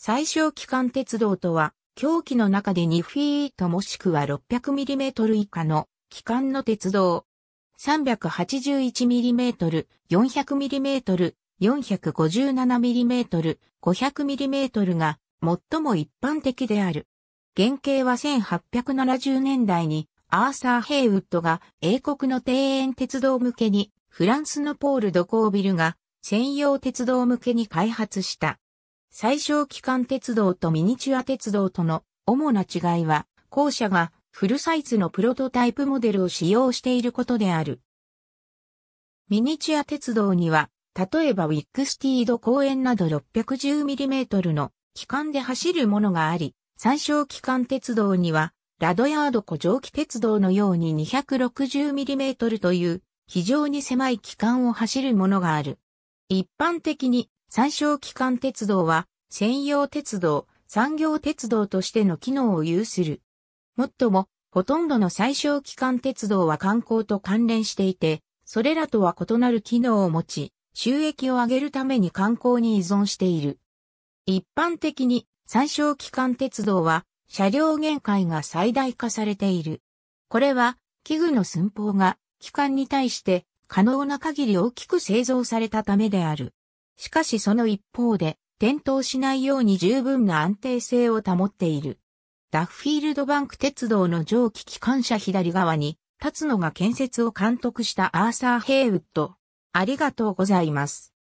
最小機関鉄道とは、狂気の中で2フィートもしくは6 0 0トル以下の機関の鉄道。3 8 1トル、4 0 0トル、4 5 7トル、5 0 0トルが最も一般的である。原型は1870年代にアーサー・ヘイウッドが英国の庭園鉄道向けにフランスのポール・ドコービルが専用鉄道向けに開発した。最小機関鉄道とミニチュア鉄道との主な違いは、後者がフルサイズのプロトタイプモデルを使用していることである。ミニチュア鉄道には、例えばウィックスティード公園など 610mm の機関で走るものがあり、最小機関鉄道には、ラドヤード古蒸気鉄道のように 260mm という非常に狭い機関を走るものがある。一般的に山椒機関鉄道は専用鉄道、産業鉄道としての機能を有する。もっとも、ほとんどの最小機関鉄道は観光と関連していて、それらとは異なる機能を持ち、収益を上げるために観光に依存している。一般的に、最小機関鉄道は、車両限界が最大化されている。これは、器具の寸法が、機関に対して、可能な限り大きく製造されたためである。しかしその一方で、転倒しないように十分な安定性を保っている。ダッフィールドバンク鉄道の蒸気機関車左側に、立つのが建設を監督したアーサー・ヘイウッド。ありがとうございます。